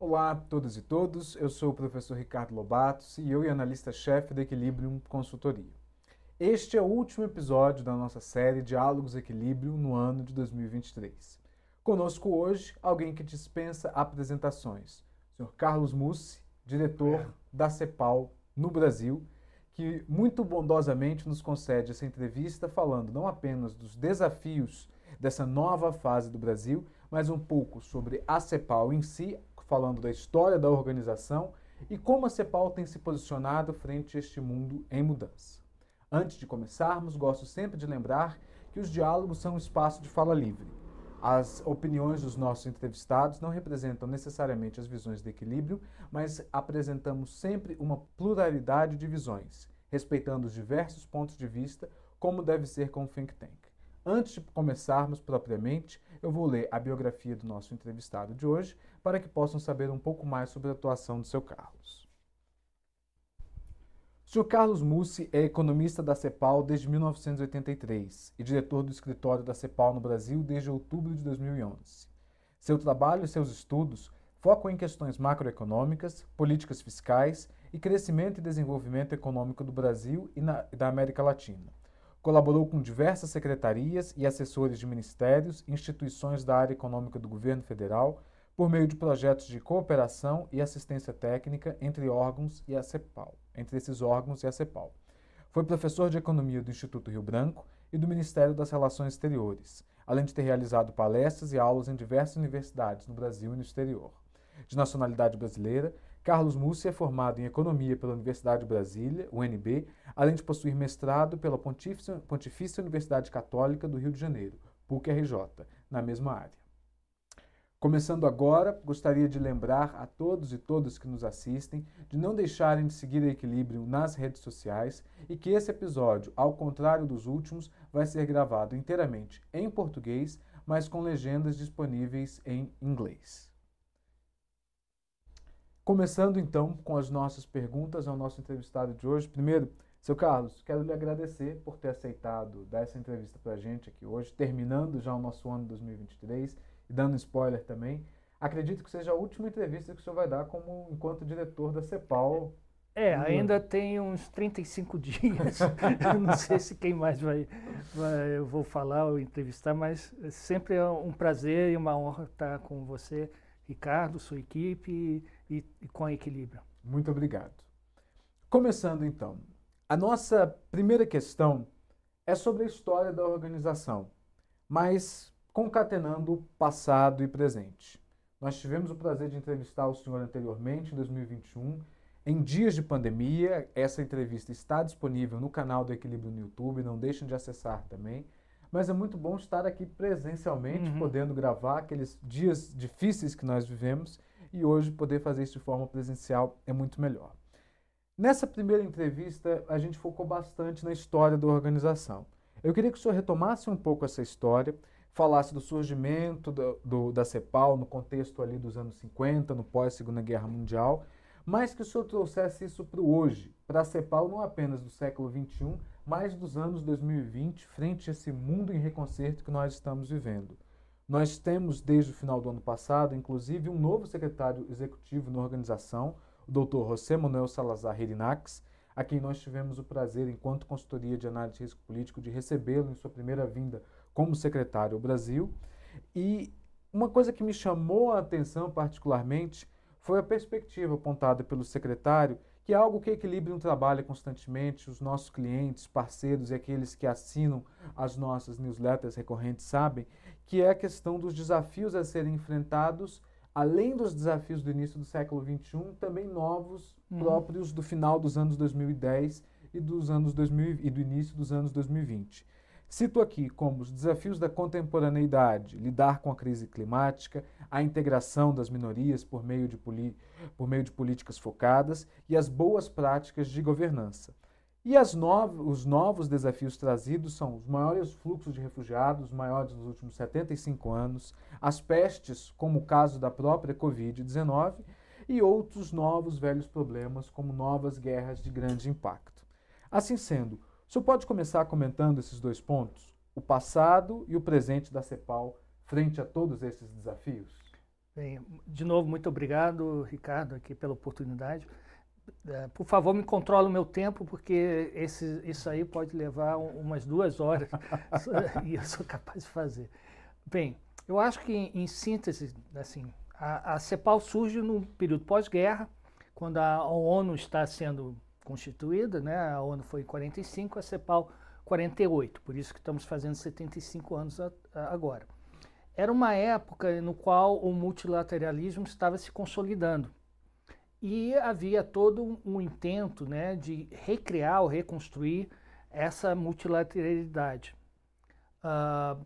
Olá a todas e todos, eu sou o professor Ricardo Lobato, CEO e analista-chefe da Equilibrium Consultoria. Este é o último episódio da nossa série Diálogos Equilíbrio no ano de 2023. Conosco hoje, alguém que dispensa apresentações, o Sr. Carlos Mussi, diretor é. da CEPAL no Brasil, que muito bondosamente nos concede essa entrevista falando não apenas dos desafios dessa nova fase do Brasil, mas um pouco sobre a CEPAL em si, falando da história da organização e como a CEPAL tem se posicionado frente a este mundo em mudança. Antes de começarmos, gosto sempre de lembrar que os diálogos são um espaço de fala livre. As opiniões dos nossos entrevistados não representam necessariamente as visões de equilíbrio, mas apresentamos sempre uma pluralidade de visões, respeitando os diversos pontos de vista, como deve ser com o Think Tank. Antes de começarmos propriamente, eu vou ler a biografia do nosso entrevistado de hoje para que possam saber um pouco mais sobre a atuação do seu Carlos. O Sr. Carlos Mussi é economista da CEPAL desde 1983 e diretor do escritório da CEPAL no Brasil desde outubro de 2011. Seu trabalho e seus estudos focam em questões macroeconômicas, políticas fiscais e crescimento e desenvolvimento econômico do Brasil e, na, e da América Latina. Colaborou com diversas secretarias e assessores de ministérios e instituições da área econômica do governo federal, por meio de projetos de cooperação e assistência técnica entre órgãos e a CEPAL, entre esses órgãos e a CEPAL. Foi professor de economia do Instituto Rio Branco e do Ministério das Relações Exteriores, além de ter realizado palestras e aulas em diversas universidades no Brasil e no exterior. De nacionalidade brasileira, Carlos Mussi é formado em Economia pela Universidade de Brasília, UNB, além de possuir mestrado pela Pontífice, Pontifícia Universidade Católica do Rio de Janeiro, PUC-RJ, na mesma área. Começando agora, gostaria de lembrar a todos e todas que nos assistem de não deixarem de seguir a Equilíbrio nas redes sociais e que esse episódio, ao contrário dos últimos, vai ser gravado inteiramente em português, mas com legendas disponíveis em inglês. Começando então com as nossas perguntas ao é nosso entrevistado de hoje. Primeiro, seu Carlos, quero lhe agradecer por ter aceitado dar essa entrevista para a gente aqui hoje, terminando já o nosso ano 2023 e dando spoiler também. Acredito que seja a última entrevista que o senhor vai dar como enquanto diretor da CEPAL. É, ainda tem uns 35 dias. eu não sei se quem mais vai, vai, eu vou falar ou entrevistar, mas sempre é um prazer e uma honra estar com você, Ricardo, sua equipe e, e com equilíbrio. Muito obrigado. Começando então, a nossa primeira questão é sobre a história da organização, mas concatenando passado e presente. Nós tivemos o prazer de entrevistar o senhor anteriormente, em 2021, em dias de pandemia. Essa entrevista está disponível no canal do Equilíbrio no YouTube, não deixem de acessar também. Mas é muito bom estar aqui presencialmente, uhum. podendo gravar aqueles dias difíceis que nós vivemos e hoje poder fazer isso de forma presencial é muito melhor. Nessa primeira entrevista, a gente focou bastante na história da organização. Eu queria que o senhor retomasse um pouco essa história, falasse do surgimento do, do, da CEPAL no contexto ali dos anos 50, no pós-Segunda Guerra Mundial, mas que o senhor trouxesse isso para hoje, para a CEPAL não apenas do século XXI, mas dos anos 2020, frente a esse mundo em reconcerto que nós estamos vivendo. Nós temos, desde o final do ano passado, inclusive, um novo secretário executivo na organização, o Dr. José Manuel Salazar Herinax, a quem nós tivemos o prazer, enquanto consultoria de análise de risco político, de recebê-lo em sua primeira vinda como secretário ao Brasil. E uma coisa que me chamou a atenção particularmente foi a perspectiva apontada pelo secretário que é algo que a o trabalha constantemente, os nossos clientes, parceiros e aqueles que assinam as nossas newsletters recorrentes sabem, que é a questão dos desafios a serem enfrentados, além dos desafios do início do século XXI, também novos, uhum. próprios do final dos anos 2010 e dos anos 2000, e do início dos anos 2020 cito aqui como os desafios da contemporaneidade lidar com a crise climática a integração das minorias por meio de, por meio de políticas focadas e as boas práticas de governança e novos os novos desafios trazidos são os maiores fluxos de refugiados, maiores nos últimos 75 anos, as pestes, como o caso da própria Covid-19, e outros novos velhos problemas, como novas guerras de grande impacto. Assim sendo, senhor pode começar comentando esses dois pontos, o passado e o presente da CEPAL, frente a todos esses desafios? Bem, de novo, muito obrigado, Ricardo, aqui pela oportunidade. É, por favor, me controle o meu tempo, porque esse, isso aí pode levar umas duas horas e eu sou capaz de fazer. Bem, eu acho que, em síntese, assim, a, a CEPAL surge num período pós-guerra, quando a ONU está sendo constituída, né? a ONU foi em 45, a CEPAL 48, por isso que estamos fazendo 75 anos a, a, agora. Era uma época no qual o multilateralismo estava se consolidando e havia todo um intento né, de recriar ou reconstruir essa multilateralidade. Uh,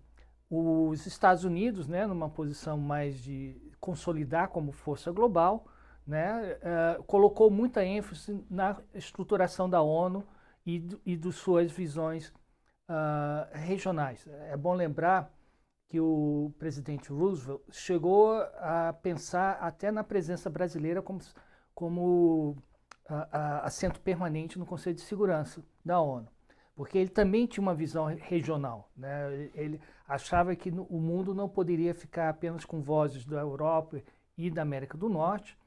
os Estados Unidos, né, numa posição mais de consolidar como força global, né, uh, colocou muita ênfase na estruturação da ONU e, do, e de suas visões uh, regionais. É bom lembrar que o presidente Roosevelt chegou a pensar até na presença brasileira como, como a, assento permanente no Conselho de Segurança da ONU, porque ele também tinha uma visão regional. Né? Ele achava que o mundo não poderia ficar apenas com vozes da Europa e da América do Norte,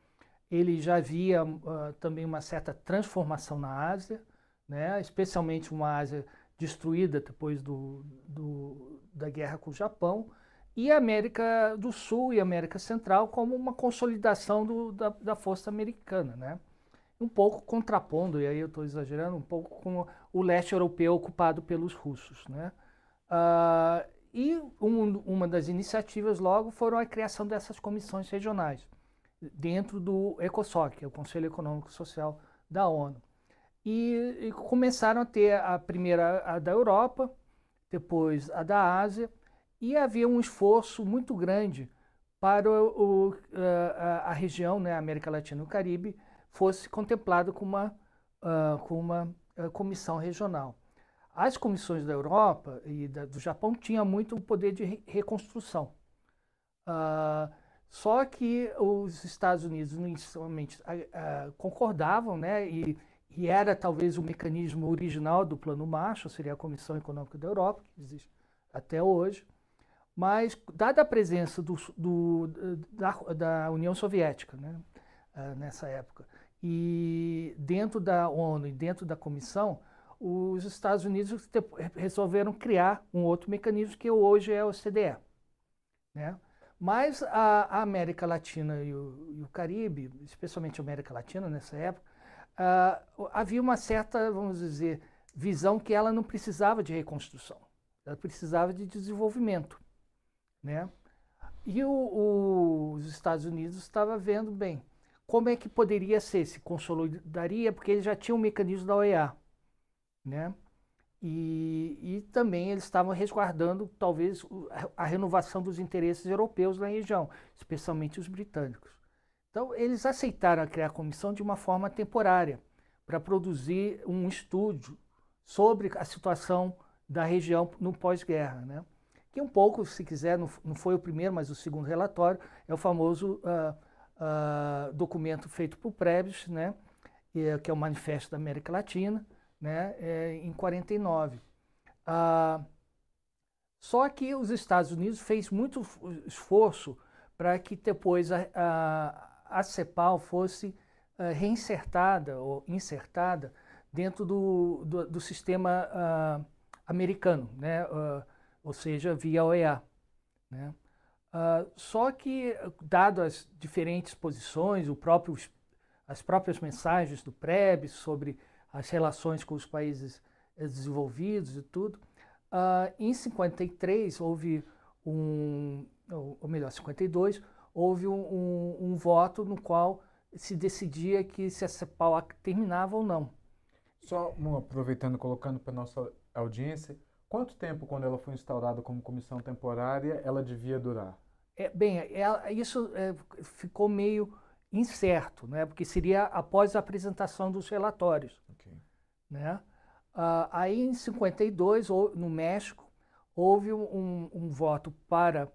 ele já havia uh, também uma certa transformação na Ásia, né, especialmente uma Ásia destruída depois do, do, da guerra com o Japão, e a América do Sul e a América Central como uma consolidação do, da, da, força americana. Né? Um pouco contrapondo, e aí eu estou exagerando, um pouco com o leste europeu ocupado pelos russos. Né? Uh, e um, uma das iniciativas logo foram a criação dessas comissões regionais dentro do ECOSOC, é o Conselho Econômico e Social da ONU. E, e, começaram a ter a primeira a da Europa, depois a da Ásia, e havia um esforço muito grande para o, a, região, né, América Latina e o Caribe, fosse contemplado com uma, uh, com uma uh, comissão regional. As comissões da Europa e da, do Japão tinham muito poder de re reconstrução. Uh, só que os Estados Unidos inicialmente a, ah, ah, concordavam, né, e, e, era talvez o mecanismo original do Plano Marshall, seria a Comissão Econômica da Europa, que existe até hoje, mas dada a presença do, do, da, da, União Soviética né, ah, nessa época, e dentro da ONU e dentro da Comissão, os Estados Unidos resolveram criar um outro mecanismo que hoje é o CDE, né? Mas a, a América Latina e o, e o, Caribe, especialmente a América Latina nessa época, uh, havia uma certa, vamos dizer, visão que ela não precisava de reconstrução, ela precisava de desenvolvimento, né? E o, o, os Estados Unidos estava vendo bem como é que poderia ser, se consolidaria, porque eles já tinham um mecanismo da OEA, né? E, e também eles estavam resguardando, talvez, a renovação dos interesses europeus na região, especialmente os britânicos. Então, eles aceitaram criar a comissão de uma forma temporária, para produzir um estudo sobre a situação da região no pós-guerra, né? que um pouco, se quiser, não, foi o primeiro, mas o segundo relatório, é o famoso uh, uh, documento feito por Prebisch, né? É, que é o Manifesto da América Latina, né, é, em 49. Ah, só que os Estados Unidos fez muito esforço para que depois a, a, a CEPAL fosse eh, reinsertada ou insertada dentro do, do, do sistema ah, americano, né? Ah, ou seja, via OEA. Né? Ah, só que, dado as diferentes posições, o próprio, as próprias mensagens do PREB sobre as relações com os países eh, desenvolvidos e tudo. Uh, em 53 houve um, ou melhor, 52 houve um, um, um voto no qual se decidia que se a CEPAL terminava ou não. Só aproveitando, colocando para nossa audiência, quanto tempo, quando ela foi instaurada como comissão temporária, ela devia durar? É, bem, ela, isso é, ficou meio incerto, né? porque seria após a apresentação dos relatórios. Okay. Né? Uh, aí, em 52, no México, houve um, um voto para,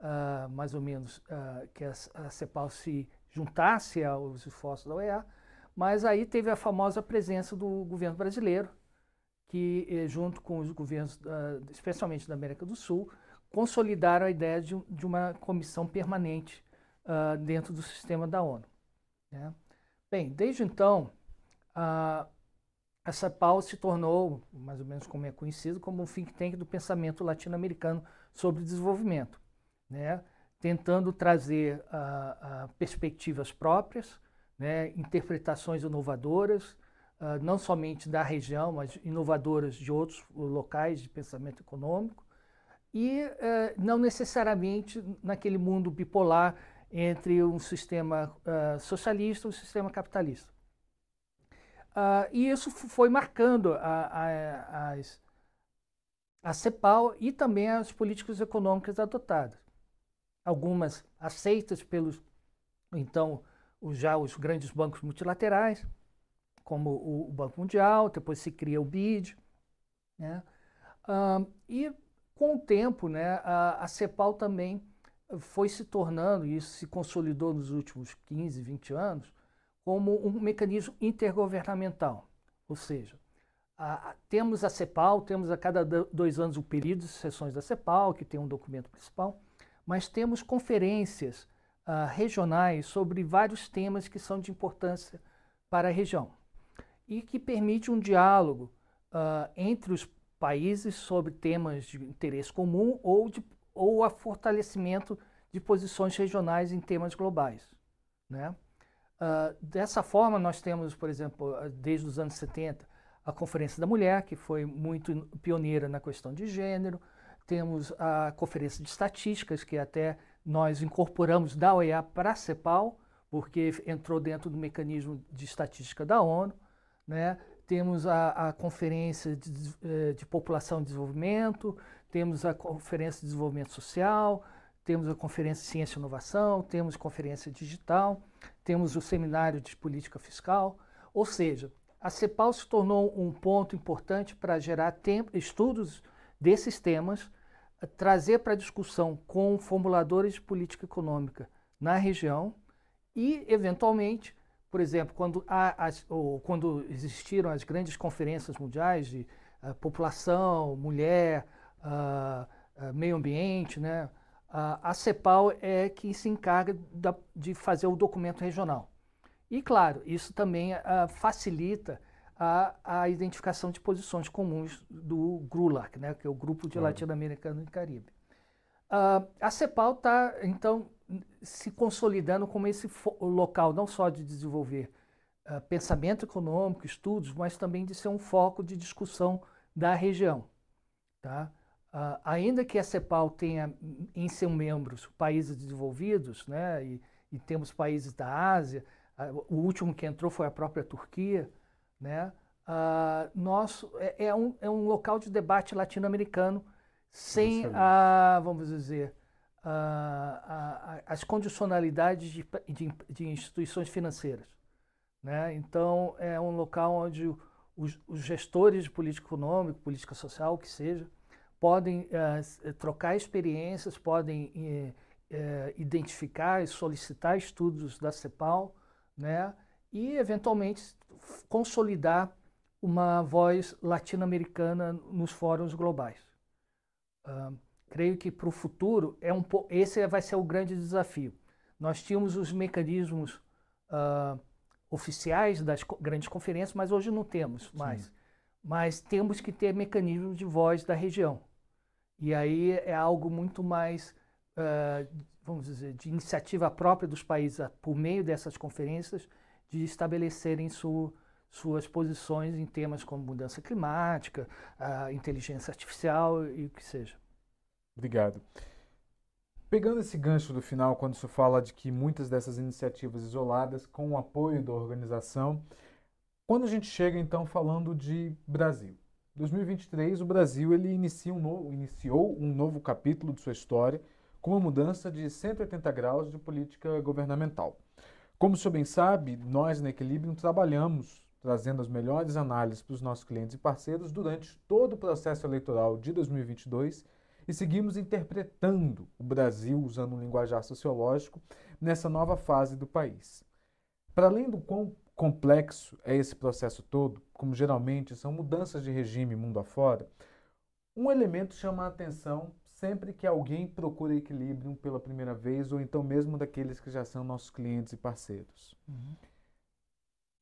uh, mais ou menos, uh, que a, a, CEPAL se juntasse aos esforços da OEA, mas aí teve a famosa presença do governo brasileiro, que, eh, junto com os governos, especialmente da América do Sul, consolidaram a ideia de, de uma comissão permanente uh, dentro do sistema da ONU. Né? Bem, desde então, uh, essa PAU se tornou, mais ou menos como é conhecido, como um think tank do pensamento latino-americano sobre desenvolvimento, né? tentando trazer uh, perspectivas próprias, né? interpretações inovadoras, Uh, não somente da região, mas inovadoras de outros locais de pensamento econômico, e uh, não necessariamente naquele mundo bipolar entre um sistema uh, socialista e um sistema capitalista. Uh, e isso foi marcando a, a, as, a CEPAL e também as políticas econômicas adotadas. Algumas aceitas pelos, então, os, já os grandes bancos multilaterais, como o, o, Banco Mundial, depois se cria o BID. Né? Uh, e, com o tempo, né, a, a CEPAL também foi se tornando, e isso se consolidou nos últimos 15, 20 anos, como um mecanismo intergovernamental. Ou seja, a, a, temos a CEPAL, temos a cada dois anos o período de sessões da CEPAL, que tem um documento principal, mas temos conferências ah, regionais sobre vários temas que são de importância para a região e que permite um diálogo ah, entre os países sobre temas de interesse comum ou de ou a fortalecimento de posições regionais em temas globais. Né? Uh, dessa forma, nós temos, por exemplo, ah, desde os anos 70, a Conferência da Mulher, que foi muito pioneira na questão de gênero, temos a Conferência de Estatísticas, que até nós incorporamos da OEA para a CEPAL, porque entrou dentro do mecanismo de estatística da ONU. Né? Temos a, a Conferência de, eh, de População e Desenvolvimento, temos a Conferência de Desenvolvimento Social, temos a Conferência de Ciência e Inovação, temos a Conferência Digital, temos o Seminário de Política Fiscal, ou seja, a CEPAL se tornou um ponto importante para gerar tempo, estudos desses temas, trazer para discussão com formuladores de política econômica na região e, eventualmente, por exemplo, quando, há as, ou quando existiram as grandes conferências mundiais de uh, população, mulher, uh, meio ambiente, né? Uh, a CEPAL é que se encarga da, de fazer o documento regional. E, claro, isso também uh, facilita a, a, identificação de posições comuns do GRULAC, né, que é o Grupo de claro. Latino-Americano e Caribe. Uh, a CEPAL está, então, se consolidando como esse local não só de desenvolver uh, pensamento econômico, estudos, mas também de ser um foco de discussão da região. Tá? Uh, ainda que a CEPAL tenha em seus membros países desenvolvidos, né, e, e temos países da Ásia, uh, o último que entrou foi a própria Turquia, né, uh, ah, nosso, é, é, um, é um local de debate latino-americano sem, a, vamos dizer, a, a, as condicionalidades de, de, de, instituições financeiras. Né? Então, é um local onde os, os gestores de política econômica, política social, o que seja, podem eh, eh, trocar experiências, podem eh, identificar e solicitar estudos da CEPAL, né? E eventualmente consolidar uma voz latino-americana nos fóruns globais. Uh, creio que para o futuro é um esse vai ser o grande desafio. Nós tínhamos os mecanismos uh, oficiais das co grandes conferências, mas hoje não temos mais. Sim mas temos que ter mecanismos de voz da região. E aí é algo muito mais, uh, vamos dizer, de iniciativa própria dos países, ah, por meio dessas conferências, de estabelecerem su, suas posições em temas como mudança climática, inteligência artificial e o que seja. Obrigado. Pegando esse gancho do final, quando se fala de que muitas dessas iniciativas isoladas, com o apoio da organização, quando a gente chega então falando de Brasil, 2023 o Brasil ele inicia um novo, iniciou um novo capítulo de sua história com uma mudança de 180 graus de política governamental. Como o senhor bem sabe, nós na Equilíbrio trabalhamos trazendo as melhores análises para os nossos clientes e parceiros durante todo o processo eleitoral de 2022 e seguimos interpretando o Brasil usando um linguajar sociológico nessa nova fase do país. Para além do quão complexo é esse processo todo, como geralmente são mudanças de regime mundo afora, um elemento chama a atenção sempre que alguém procura equilíbrio pela primeira vez, ou então mesmo daqueles que já são nossos clientes e parceiros. Uhum.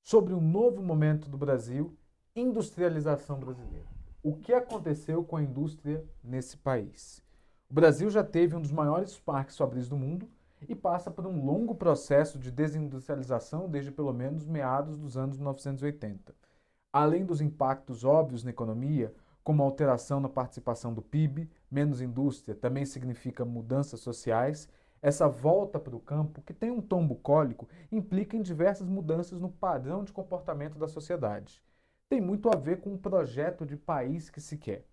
Sobre o um novo momento do Brasil, industrialização brasileira. O que aconteceu com a indústria nesse país? O Brasil já teve um dos maiores parques fabris do mundo, e passa por um longo processo de desindustrialização desde pelo menos meados dos anos 1980. Além dos impactos óbvios na economia, como alteração na participação do PIB, menos indústria também significa mudanças sociais, essa volta para o campo, que tem um tom bucólico, implica em diversas mudanças no padrão de comportamento da sociedade. Tem muito a ver com o projeto de país que se quer.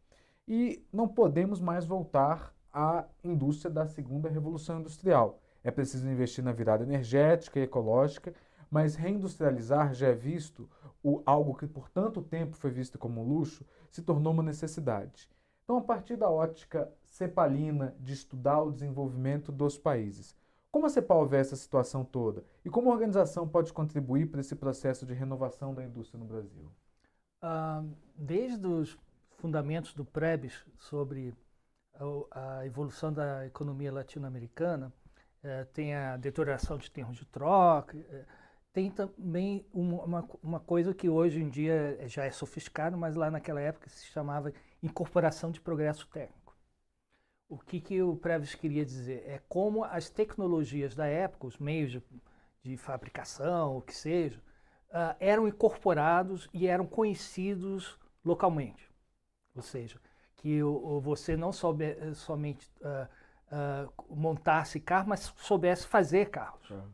E não podemos mais voltar à indústria da segunda revolução industrial, é preciso investir na virada energética e ecológica, mas reindustrializar já é visto o, algo que por tanto tempo foi visto como luxo, se tornou uma necessidade. Então, a partir da ótica cepalina de estudar o desenvolvimento dos países, como a CEPAL vê essa situação toda e como a organização pode contribuir para esse processo de renovação da indústria no Brasil? Ah, desde os fundamentos do PREBS sobre a, a evolução da economia latino-americana, eh, tem a deterioração de termos de troca, eh, tem também uma, uma coisa que hoje em dia já é sofisticado, mas lá naquela época se chamava incorporação de progresso técnico. O que, que o Preves queria dizer? É como as tecnologias da época, os meios de, de fabricação, o que seja, uh, eram incorporados e eram conhecidos localmente. Ou seja, que o, o você não soube, eh, somente uh, uh, montasse carro, mas soubesse fazer carros. Uhum.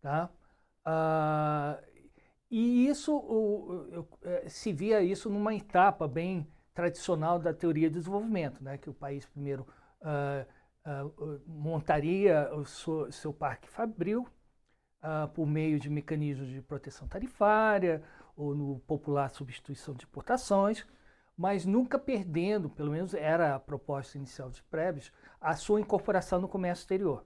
Tá? Uh, e isso o, eu, é, se via isso numa etapa bem tradicional da teoria do desenvolvimento, né? que o país primeiro uh, montaria o seu, seu parque fabril por meio de mecanismos de proteção tarifária ou no popular substituição de importações, mas nunca perdendo, pelo menos era a proposta inicial de Prebisch, a sua incorporação no comércio exterior.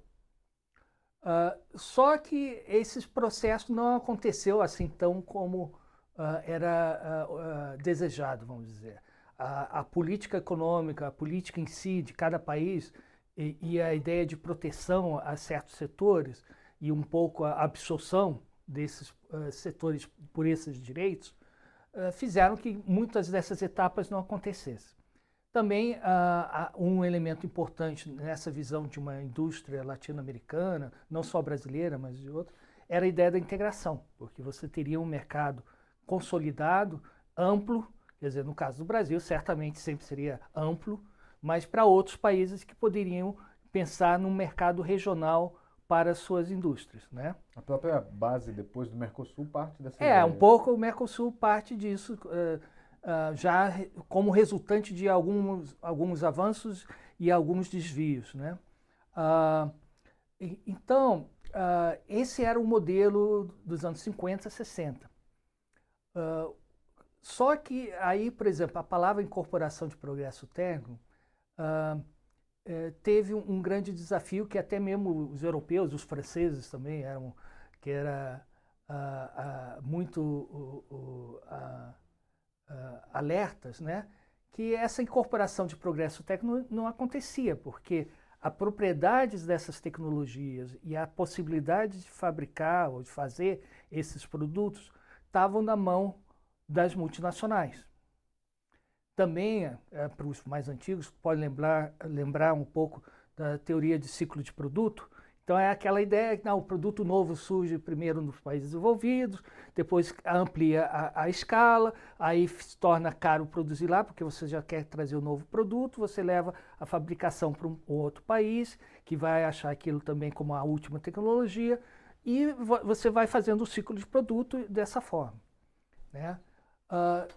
Uh, só que esse processo não aconteceu assim tão como uh, era uh, desejado, vamos dizer. A, a, política econômica, a política em si de cada país e, e, a ideia de proteção a certos setores e um pouco a absorção desses setores por esses direitos eh, fizeram que muitas dessas etapas não acontecessem. Também uh, um elemento importante nessa visão de uma indústria latino-americana, não só brasileira, mas de outra, era a ideia da integração, porque você teria um mercado consolidado, amplo, quer dizer, no caso do Brasil, certamente sempre seria amplo, mas para outros países que poderiam pensar num mercado regional para suas indústrias, né? A própria base depois do Mercosul parte dessa. É, ideia. um pouco o Mercosul parte disso uh, uh, já como resultante de alguns, alguns avanços e alguns desvios, né? Uh, e, então ah, esse era o modelo dos anos 50, 60. só que aí, por exemplo, a palavra incorporação de progresso técnico eh, teve um, um, grande desafio que até mesmo os europeus, os franceses também eram, que era ah, ah, muito uh, uh, alertas, né? que essa incorporação de progresso técnico não acontecia, porque as propriedades dessas tecnologias e a possibilidade de fabricar ou de fazer esses produtos estavam na mão das multinacionais. Também, é, é, para os mais antigos, pode lembrar, lembrar um pouco da teoria de ciclo de produto. Então, é aquela ideia que não, o produto novo surge primeiro nos países desenvolvidos, depois amplia a, a escala, aí se torna caro produzir lá, porque você já quer trazer o um novo produto, você leva a fabricação para um outro país, que vai achar aquilo também como a última tecnologia, e você vai fazendo o ciclo de produto dessa forma. Né? Uh,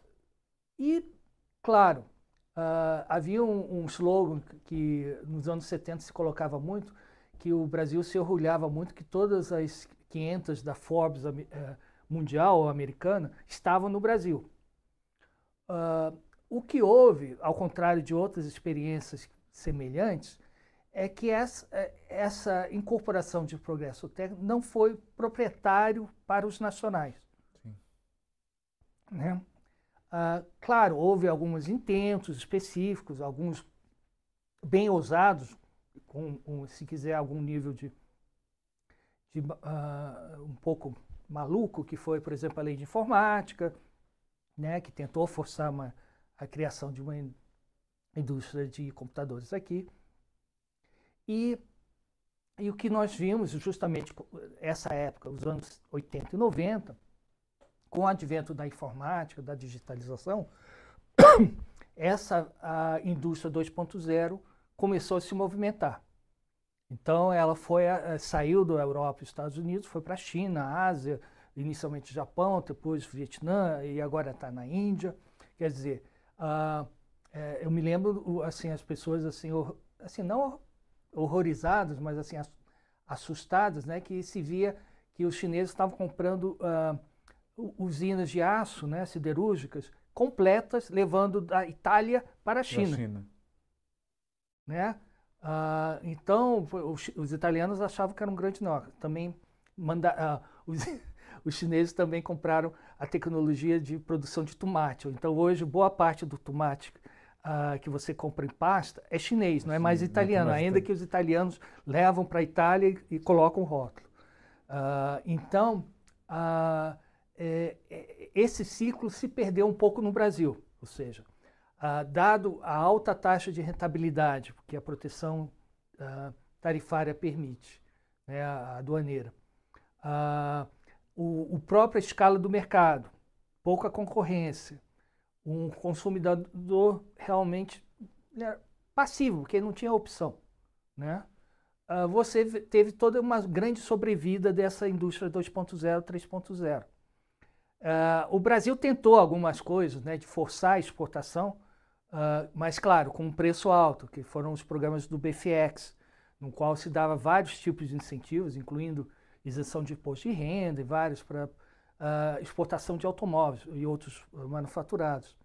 e Claro, uh, havia um, um, slogan que nos anos 70 se colocava muito, que o Brasil se orgulhava muito que todas as 500 da Forbes uh, mundial ou americana estavam no Brasil. Uh, o que houve, ao contrário de outras experiências semelhantes, é que essa, eh, essa incorporação de progresso técnico não foi proprietário para os nacionais. Né? Ah, claro, houve alguns intentos específicos, alguns bem ousados, com, um, se quiser, algum nível de, de uh, um pouco maluco, que foi, por exemplo, a lei de informática, né, que tentou forçar uma, a criação de uma indústria de computadores aqui. E, e o que nós vimos justamente essa época, os anos 80 e 90, com o advento da informática, da digitalização, essa a indústria 2.0 começou a se movimentar. Então ela foi eh, saiu da Europa, Estados Unidos, foi para a China, Ásia, inicialmente Japão, depois Vietnã e agora está na Índia. Quer dizer, uh, é, eu me lembro assim as pessoas assim, assim não horrorizadas, mas assim assustadas, né, que se via que os chineses estavam comprando uh, usinas de aço né, siderúrgicas completas, levando da Itália para a China. China. Né? Ah, então, os, os, italianos achavam que era um grande nó. Também manda, ah, os, os chineses também compraram a tecnologia de produção de tomate. Então, hoje, boa parte do tomate Uh, que você compra em pasta é chinês, não é mais italiano, ainda que os italianos levam para a Itália e, e colocam o rótulo. Uh, então, uh, é, é, esse ciclo se perdeu um pouco no Brasil, ou seja, ah, dado a alta taxa de rentabilidade que a proteção ah, tarifária permite, né, a aduaneira, ah, o, o própria escala do mercado, pouca concorrência, um consumidor realmente né, passivo, porque não tinha opção, né? Ah, você teve toda uma grande sobrevida dessa indústria 2.0, 3.0. Uh, o Brasil tentou algumas coisas, né, de forçar a exportação, uh, mas claro, com um preço alto, que foram os programas do BFX, no qual se dava vários tipos de incentivos, incluindo isenção de imposto de renda e vários para uh, exportação de automóveis e outros manufaturados.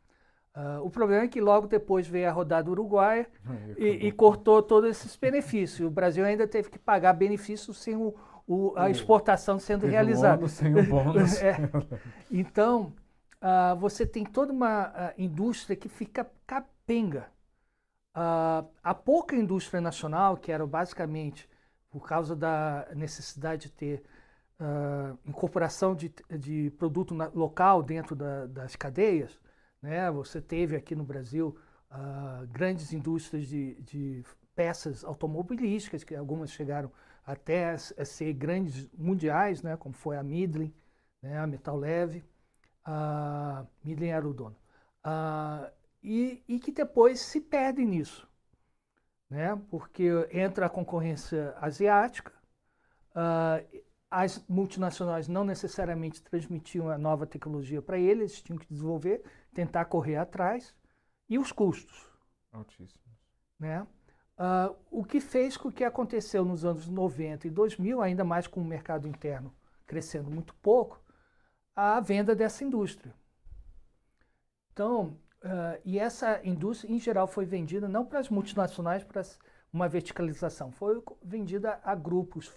o problema é que logo depois veio a rodada uruguaia e, e, cortou todos esses benefícios. O Brasil ainda teve que pagar benefícios sem o o, a o exportação sendo realizada. sem o bônus. é. Então, uh, você tem toda uma uh, indústria que fica capenga. Uh, a pouca indústria nacional, que era basicamente por causa da necessidade de ter incorporação de, de produto na, local dentro da, das cadeias, né? você teve aqui no Brasil grandes indústrias de, de peças automobilísticas, que algumas chegaram até a ser grandes mundiais, né, como foi a Midland, né, a Metal Leve, a Midland era o dono, a, e, e que depois se perdem nisso, né, porque entra a concorrência asiática, a, as multinacionais não necessariamente transmitiam a nova tecnologia para eles, eles tinham que desenvolver, tentar correr atrás, e os custos. Altíssimos. Né? Uh, o que fez com que aconteceu nos anos 90 e 2000, ainda mais com o mercado interno crescendo muito pouco, a venda dessa indústria. Então, uh, e essa indústria em geral foi vendida não para as multinacionais, para uma verticalização, foi vendida a grupos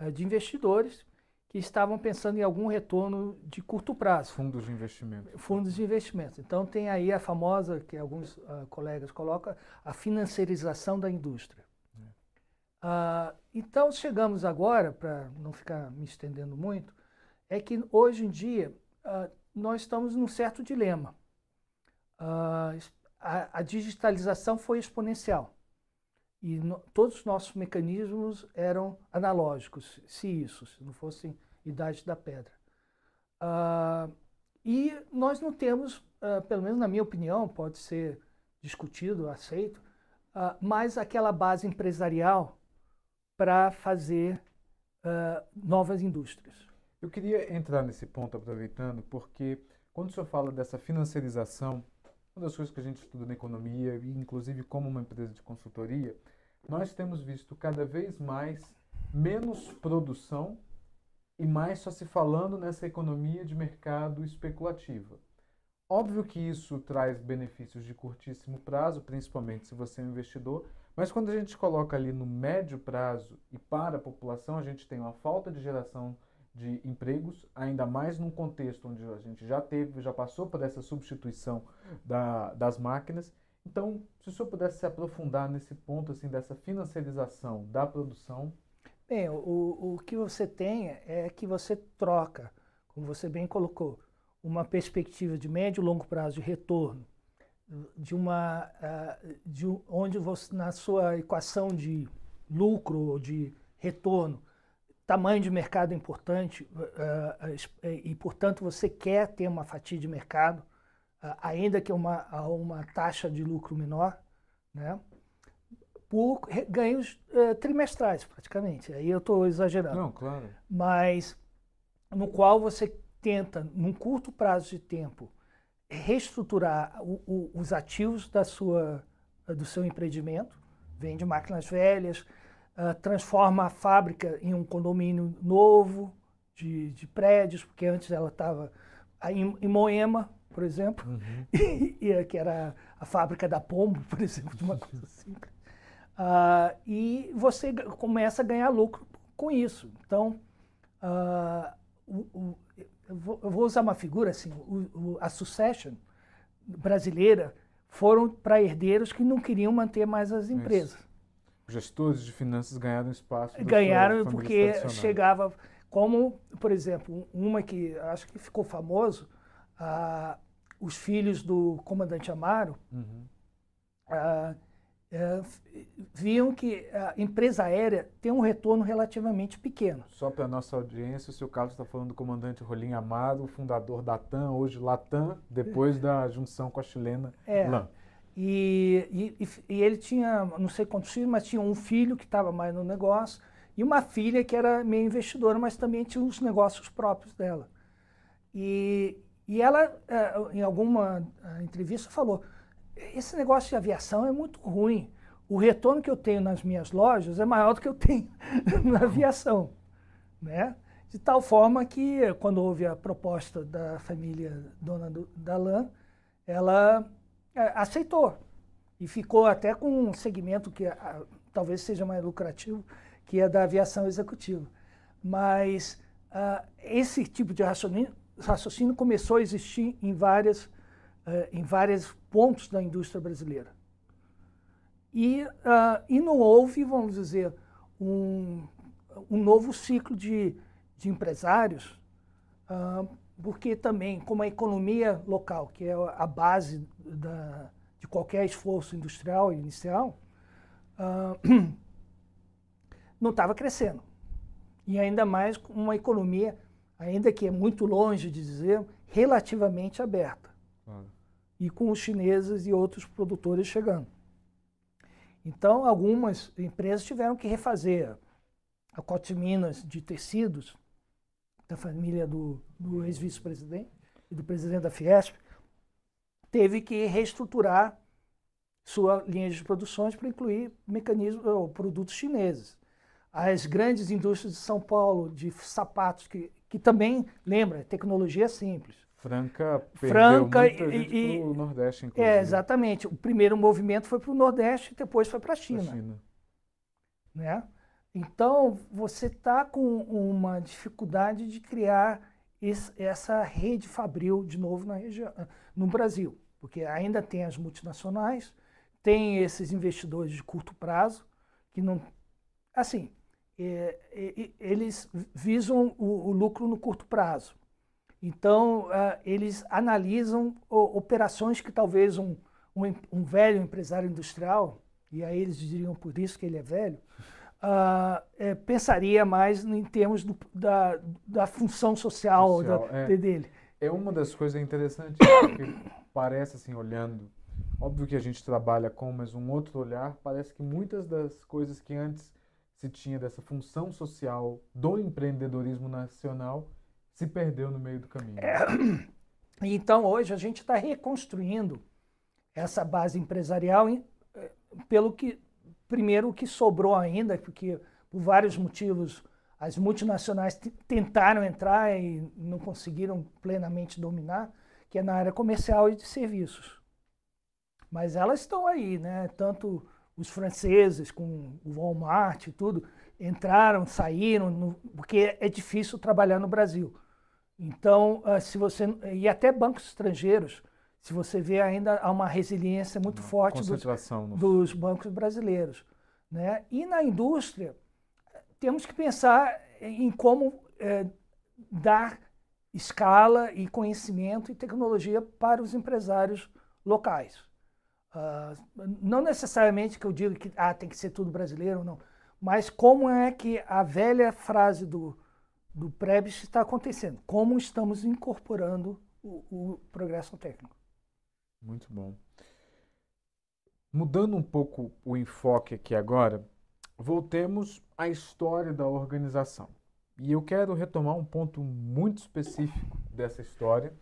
uh, de investidores que estavam pensando em algum retorno de curto prazo. Fundos de investimento. Fundos de investimento. Então tem aí a famosa, que alguns uh, colegas colocam, a financiarização da indústria. Uh, então chegamos agora, para não ficar me estendendo muito, é que hoje em dia uh, nós estamos num certo dilema. a, a digitalização foi exponencial. E no, todos os nossos mecanismos eram analógicos, se isso, se não fossem idade da pedra. Uh, e nós não temos, uh, pelo menos na minha opinião, pode ser discutido, aceito, uh, mais aquela base empresarial para fazer uh, novas indústrias. Eu queria entrar nesse ponto, aproveitando, porque quando o senhor fala dessa financiarização uma das coisas que a gente estuda na economia, e inclusive como uma empresa de consultoria, nós temos visto cada vez mais menos produção e mais só se falando nessa economia de mercado especulativa. Óbvio que isso traz benefícios de curtíssimo prazo, principalmente se você é um investidor, mas quando a gente coloca ali no médio prazo e para a população, a gente tem uma falta de geração de empregos, ainda mais num contexto onde a gente já teve, já passou por essa substituição da, das máquinas. Então, se o senhor pudesse se aprofundar nesse ponto assim dessa financiarização da produção. Bem, o, o que você tem é que você troca, como você bem colocou, uma perspectiva de médio e longo prazo de retorno de uma ah, de onde você na sua equação de lucro ou de retorno tamanho de mercado importante eh, eh, eh, e, portanto, você quer ter uma fatia de mercado, ainda que uma, uma taxa de lucro menor, né? por ganhos trimestrais, praticamente. Aí eu estou exagerando. Não, claro. Mas no qual você tenta, num curto prazo de tempo, reestruturar o, o, os ativos da sua, do seu empreendimento, vende máquinas velhas, ah, transforma a fábrica em um condomínio novo de, de prédios, porque antes ela estava em, em, Moema, por exemplo, uhum. e, que era a fábrica da Pombo, por exemplo, de uma coisa simples. Uh, ah, e você começa a ganhar lucro com isso. Então, uh, o, o, eu, vou, usar uma figura assim, o, a Succession brasileira foram para herdeiros que não queriam manter mais as empresas. Isso. Gestores de finanças ganharam espaço. Ganharam porque chegava, como, por exemplo, uma que acho que ficou famoso, os filhos do comandante Amaro uhum. viam que a empresa aérea tem um retorno relativamente pequeno. Só para a nossa audiência, o seu Carlos está falando do comandante Rolim Amado, fundador da TAM, hoje Latam, depois é. da junção com a chilena é, e, e, e, ele tinha, não sei quantos filhos, mas tinha um filho que estava mais no negócio e uma filha que era meio investidora, mas também tinha os negócios próprios dela. E, e ela, eh, em alguma eh, entrevista, falou: esse negócio de aviação é muito ruim. O retorno que eu tenho nas minhas lojas é maior do que eu tenho na aviação. Né? De tal forma que, quando houve a proposta da família dona do, da LAN, ela é, aceitou. E ficou até com um segmento que a, talvez seja mais lucrativo, que é da aviação executiva. Mas ah, esse tipo de raciocínio, raciocínio, começou a existir em várias, ah, em vários pontos da indústria brasileira. E, uh, e não houve, vamos dizer, um, um novo ciclo de, de empresários, porque também, como a economia local, que é a base da, de qualquer esforço industrial inicial, uh, não estava crescendo. E ainda mais uma economia, ainda que é muito longe de dizer, relativamente aberta. Ah. E com os chineses e outros produtores chegando. Então, algumas empresas tiveram que refazer. A Cote Minas de tecidos, da família do, do ex-vice-presidente e do presidente da Fiesp, teve que reestruturar sua linha de produções para incluir mecanismos ou produtos chineses. As grandes indústrias de São Paulo de sapatos que, que também lembra tecnologia simples. Franca perdeu Franca muita e, e Nordeste, é, inclusive. É, exatamente. O primeiro movimento foi para o Nordeste, depois foi para a China. China. Né? Então, você está com uma dificuldade de criar esse, essa rede fabril de novo na região, ah, no Brasil, porque ainda tem as multinacionais, tem esses investidores de curto prazo que não, assim, é, é, eles visam o, o, lucro no curto prazo. Então é, eles analisam operações que talvez um, um, um velho empresário industrial e aí eles diriam por isso que ele é velho Uh, é, pensaria mais em termos do, da, da função social, social da, é, dele. É uma das coisas interessantes que parece assim, olhando, óbvio que a gente trabalha com, mas um outro olhar, parece que muitas das coisas que antes se tinha dessa função social do empreendedorismo nacional se perdeu no meio do caminho. É, então hoje a gente está reconstruindo essa base empresarial em, eh, pelo que primeiro o que sobrou ainda, porque por vários motivos as multinacionais tentaram entrar e não conseguiram plenamente dominar, que é na área comercial e de serviços. Mas elas estão aí, né? Tanto os franceses com o Walmart e tudo entraram, saíram, no, porque é difícil trabalhar no Brasil. Então, eh, se você e até bancos estrangeiros, se você vê ainda há uma resiliência muito uma forte dos, no... dos, bancos brasileiros. Né? E na indústria, temos que pensar em como é, dar escala e conhecimento e tecnologia para os empresários locais. Uh, não necessariamente que eu diga que ah, tem que ser tudo brasileiro, ou não. Mas como é que a velha frase do, do Prebis está acontecendo? Como estamos incorporando o, o progresso técnico? Muito bom. Mudando um pouco o enfoque aqui agora, voltemos à história da organização. E eu quero retomar um ponto muito específico dessa história,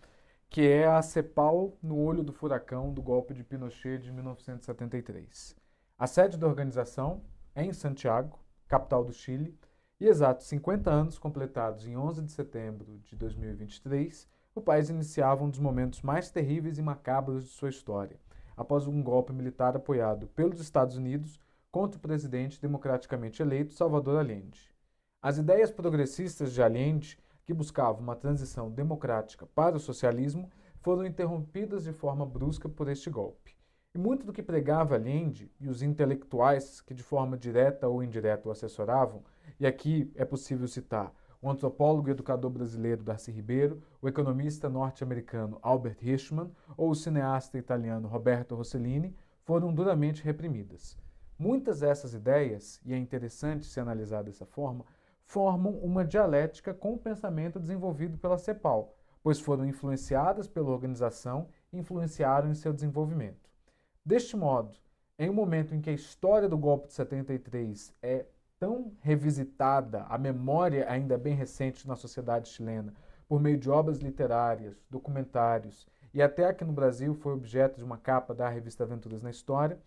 que é a CEPAL no olho do furacão do golpe de Pinochet de 1973. A sede da organização é em Santiago, capital do Chile, e exatos 50 anos completados em 11 de setembro de 2023, o país iniciava um dos momentos mais terríveis e macabros de sua história após um golpe militar apoiado pelos Estados Unidos contra o presidente democraticamente eleito Salvador Allende. As ideias progressistas de Allende, que buscavam uma transição democrática para o socialismo, foram interrompidas de forma brusca por este golpe. E muito do que pregava Allende e os intelectuais que de forma direta ou indireta o assessoravam, e aqui é possível citar o antropólogo e educador brasileiro Darcy Ribeiro, o economista norte-americano Albert Hirschman ou o cineasta italiano Roberto Rossellini foram duramente reprimidas. Muitas dessas ideias, e é interessante se analisar dessa forma, formam uma dialética com o pensamento desenvolvido pela CEPAL, pois foram influenciadas pela organização e influenciaram em seu desenvolvimento. Deste modo, em um momento em que a história do golpe de 73 é tão revisitada, a memória ainda é bem recente na sociedade chilena, por meio de obras literárias, documentários e até aqui no Brasil foi objeto de uma capa da revista Aventuras na História,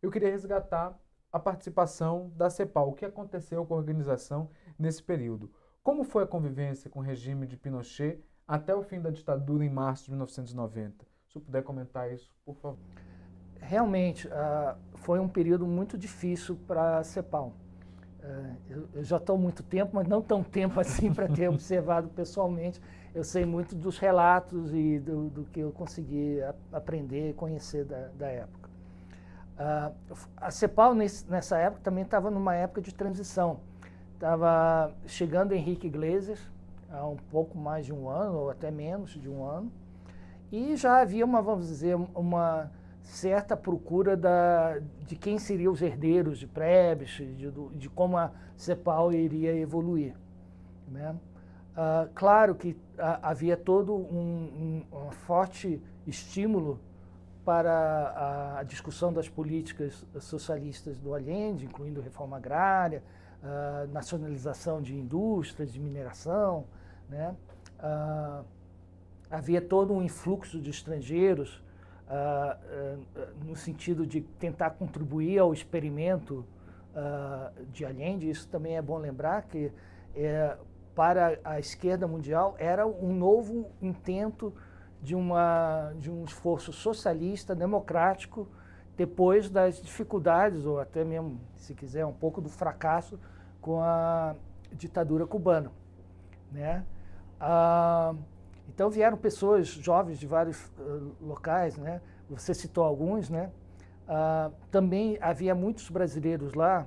eu queria resgatar a participação da CEPAL, o que aconteceu com a organização nesse período. Como foi a convivência com o regime de Pinochet até o fim da ditadura em março de 1990? Se eu puder comentar isso, por favor. Realmente, uh, foi um período muito difícil para a CEPAL. É, eu, eu já estou muito tempo, mas não tão tempo assim para ter observado pessoalmente. Eu sei muito dos relatos e do, do que eu consegui a, aprender e conhecer da, da época. Uh, a CEPAL, nesse, nessa época, também estava numa época de transição. Estava chegando Henrique Iglesias, há um pouco mais de um ano, ou até menos de um ano, e já havia uma, vamos dizer, uma certa procura da, de quem seriam os herdeiros de Prebs, de, de, como a CEPAL iria evoluir. Né? Ah, claro que havia todo um, um, um, forte estímulo para a, a, discussão das políticas socialistas do Allende, incluindo reforma agrária, ah, nacionalização de indústrias, de mineração. Né? Ah, havia todo um influxo de estrangeiros uh, no sentido de tentar contribuir ao experimento de Allende. Isso também é bom lembrar que é, para a esquerda mundial era um novo intento de, uma, de um esforço socialista, democrático, depois das dificuldades, ou até mesmo, se quiser, um pouco do fracasso com a ditadura cubana. Né? Então vieram pessoas jovens de vários uh, locais, né? Você citou alguns, né? Uh, também havia muitos brasileiros lá,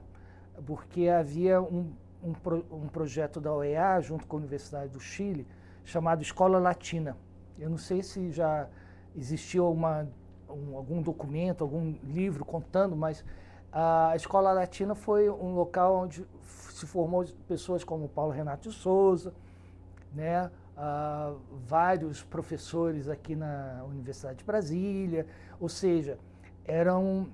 porque havia um, um, pro, um, projeto da OEA junto com a Universidade do Chile chamado Escola Latina. Eu não sei se já existiu uma, um, algum documento, algum livro contando, mas a Escola Latina foi um local onde se formou pessoas como Paulo Renato de Souza, né? uh, vários professores aqui na Universidade de Brasília, ou seja, era um,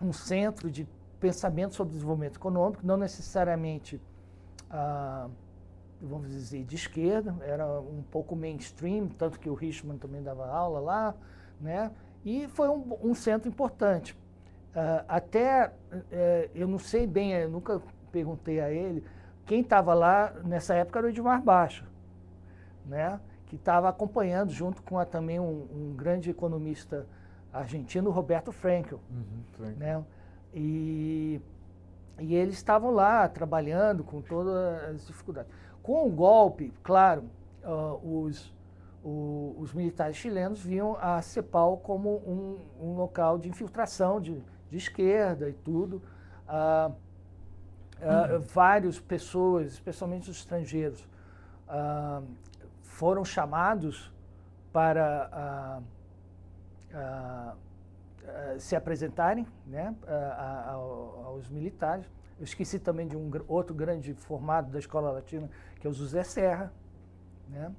um centro de pensamento sobre desenvolvimento econômico, não necessariamente, uh, vamos dizer, de esquerda, era um pouco mainstream, tanto que o Richman também dava aula lá, né? e foi um, um centro importante. Uh, até, uh, eu não sei bem, eu nunca perguntei a ele, quem estava lá nessa época era o Edmar Baixo, né, que estava acompanhando junto com a, também um, um, grande economista argentino, Roberto Frankel. Uhum, né? e, e eles estavam lá trabalhando com todas as dificuldades. Com o golpe, claro, uh, os, o, os militares chilenos viam a CEPAL como um, um local de infiltração de, de esquerda e tudo. Uh, uh, uhum. Várias pessoas, especialmente os estrangeiros, uh, foram chamados para ah, ah, ah, se apresentarem né, aos militares. Eu esqueci também de um outro grande formado da escola latina, que é o José Serra. Né?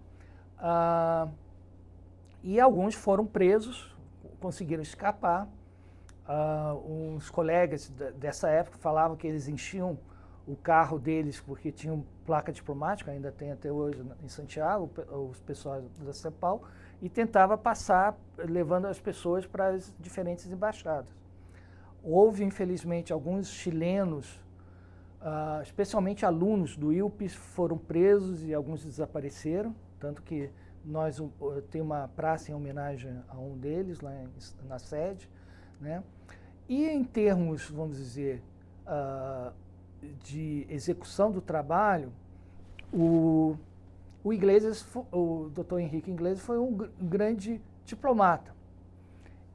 e alguns foram presos, conseguiram escapar. Uh, uns colegas dessa época falavam que eles enchiam o carro deles porque tinham placa diplomática, ainda tem até hoje em Santiago, os pessoal da CEPAL, e tentava passar levando as pessoas para as diferentes embaixadas. Houve, infelizmente, alguns chilenos, uh, especialmente alunos do IUPES, foram presos e alguns desapareceram, tanto que nós um, tem uma praça em homenagem a um deles lá em, na sede, né? E em termos, vamos dizer, uh, de execução do trabalho, o, o Iglesias, o Dr. Henrique Inglês foi um grande diplomata.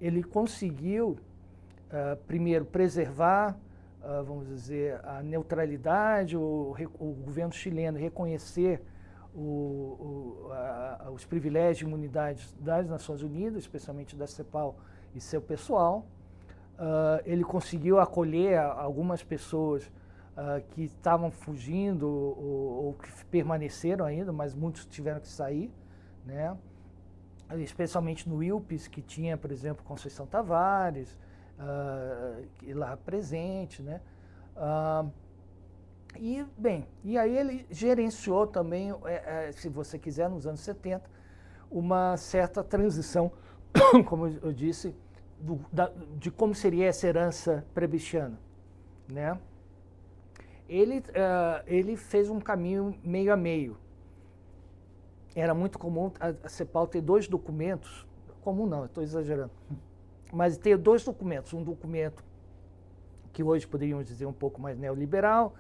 Ele conseguiu, uh, primeiro, preservar, uh, vamos dizer, a neutralidade, o, o governo chileno reconhecer o, o, a, os privilégios e imunidades das Nações Unidas, especialmente da CEPAL e seu pessoal. Uh, ele conseguiu acolher algumas pessoas uh, que estavam fugindo ou, ou, que permaneceram ainda, mas muitos tiveram que sair, né? especialmente no ILPES, que tinha, por exemplo, Conceição Tavares, uh, lá presente. Né? Uh, e, bem, e aí ele gerenciou também, é, é, se você quiser, nos anos 70, uma certa transição, como eu disse, do, da, de como seria essa herança prebistiana, né? ele, uh, ele fez um caminho meio a meio. Era muito comum a, CEPAL ter dois documentos, comum não, estou exagerando, mas ter dois documentos, um documento que hoje poderíamos dizer um pouco mais neoliberal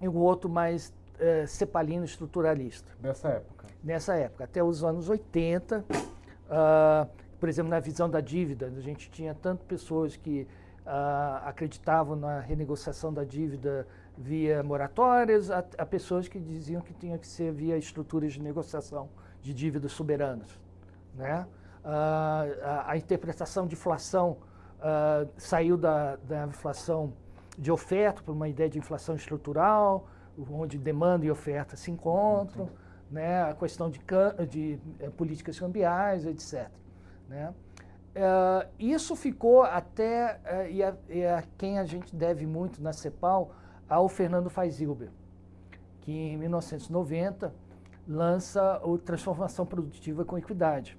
e o outro mais uh, cepalino estruturalista. Nessa época? Nessa época, até os anos 80, uh, ah, por exemplo, na visão da dívida, a gente tinha tanto pessoas que uh, acreditavam na renegociação da dívida via moratórias, a, a pessoas que diziam que tinha que ser via estruturas de negociação de dívidas soberanas. Né? Ah, a, a, interpretação de inflação ah, saiu da, da inflação de oferta para uma ideia de inflação estrutural, onde demanda e oferta se encontram, né? a questão de, de eh, políticas cambiais, etc. Né? Uh, isso ficou até, uh, e, a, e, a, quem a gente deve muito na CEPAL, ao Fernando Faisilber, que em 1990 lança o Transformação Produtiva com Equidade,